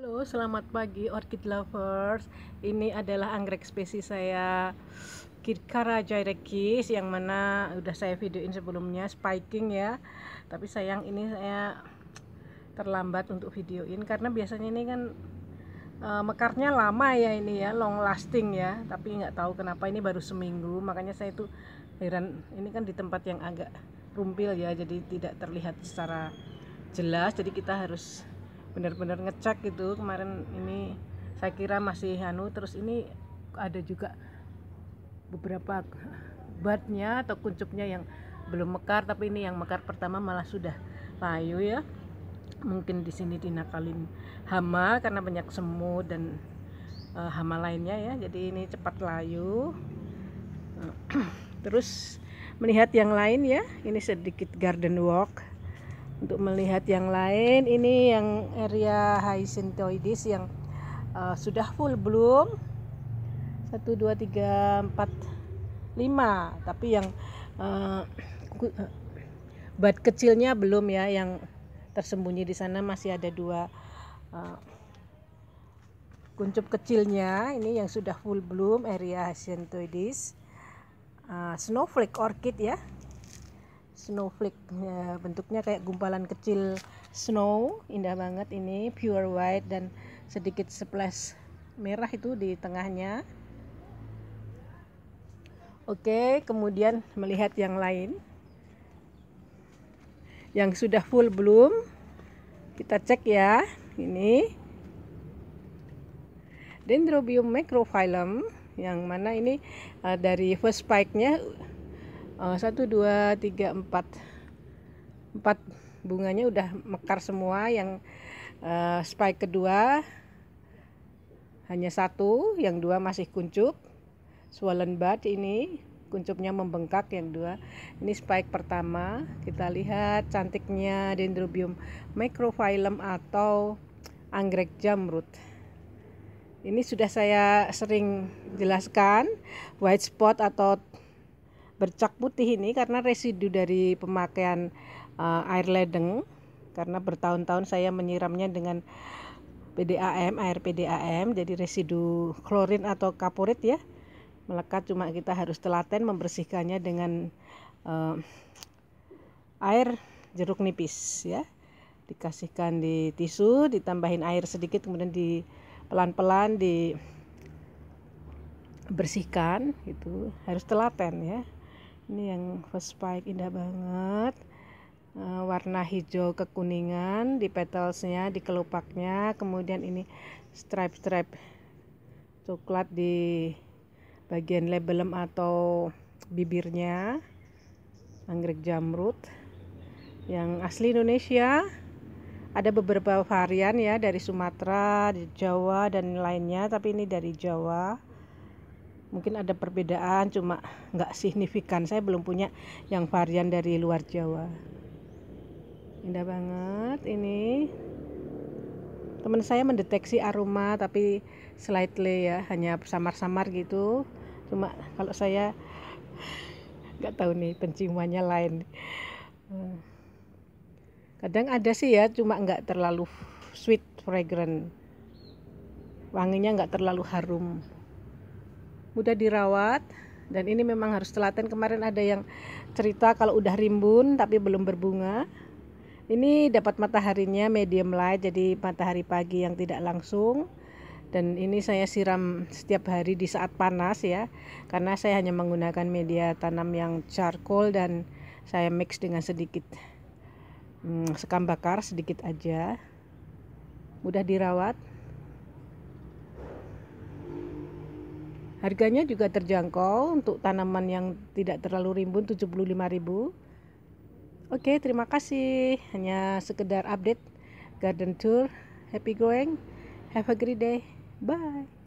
Halo, selamat pagi orchid lovers. Ini adalah anggrek spesies saya Kirkara gyrekis yang mana udah saya videoin sebelumnya spiking ya. Tapi sayang ini saya terlambat untuk videoin karena biasanya ini kan uh, mekarnya lama ya ini ya, long lasting ya. Tapi nggak tahu kenapa ini baru seminggu, makanya saya itu heran. Ini kan di tempat yang agak rumpil ya, jadi tidak terlihat secara jelas. Jadi kita harus benar-benar ngecek gitu kemarin ini saya kira masih anu terus ini ada juga beberapa batnya atau kuncupnya yang belum mekar tapi ini yang mekar pertama malah sudah layu ya mungkin di sini dinakalin hama karena banyak semut dan e, hama lainnya ya jadi ini cepat layu terus melihat yang lain ya ini sedikit garden walk untuk melihat yang lain ini yang area hyacinthoides yang uh, sudah full bloom 1 2 3 4 5 tapi yang eh, uh, eh, bud kecilnya belum ya yang tersembunyi di sana masih ada dua uh, kuncup kecilnya ini yang sudah full bloom area hyacinthoides uh, snowflake orchid ya snowflake ya, bentuknya kayak gumpalan kecil snow indah banget ini pure white dan sedikit splash merah itu di tengahnya oke kemudian melihat yang lain yang sudah full belum kita cek ya ini dendrobium microphyllum yang mana ini uh, dari first spike-nya Eh, satu dua tiga empat empat bunganya udah mekar semua yang uh, spike kedua hanya satu yang dua masih kuncup swollen bud ini kuncupnya membengkak yang dua ini spike pertama kita lihat cantiknya dendrobium microphyllum atau anggrek jamrut ini sudah saya sering jelaskan white spot atau bercak putih ini karena residu dari pemakaian uh, air ledeng karena bertahun-tahun saya menyiramnya dengan PDAM, air PDAM, jadi residu klorin atau kaporit ya melekat cuma kita harus telaten membersihkannya dengan uh, air jeruk nipis ya dikasihkan di tisu ditambahin air sedikit kemudian di pelan-pelan dibersihkan itu harus telaten ya ini yang first spike indah banget eh, warna hijau kekuningan di petalsnya di kelopaknya kemudian ini stripe-stripe coklat di bagian labelem atau bibirnya anggrek jamrut yang asli Indonesia ada beberapa varian ya dari Sumatera, Jawa dan lainnya tapi ini dari Jawa mungkin ada perbedaan cuma nggak signifikan saya belum punya yang varian dari luar Jawa indah banget ini teman saya mendeteksi aroma tapi slightly ya hanya samar-samar gitu cuma kalau saya nggak tahu nih penciumannya lain hmm. kadang ada sih ya cuma nggak terlalu sweet fragrant wanginya nggak terlalu harum mudah dirawat dan ini memang harus telaten kemarin ada yang cerita kalau udah rimbun tapi belum berbunga ini dapat mataharinya medium light jadi matahari pagi yang tidak langsung dan ini saya siram setiap hari di saat panas ya karena saya hanya menggunakan media tanam yang charcoal dan saya mix dengan sedikit hmm, sekam bakar sedikit aja mudah dirawat Harganya juga terjangkau untuk tanaman yang tidak terlalu rimbun 75.000. Oke, terima kasih. Hanya sekedar update garden tour. Happy going. Have a great day. Bye.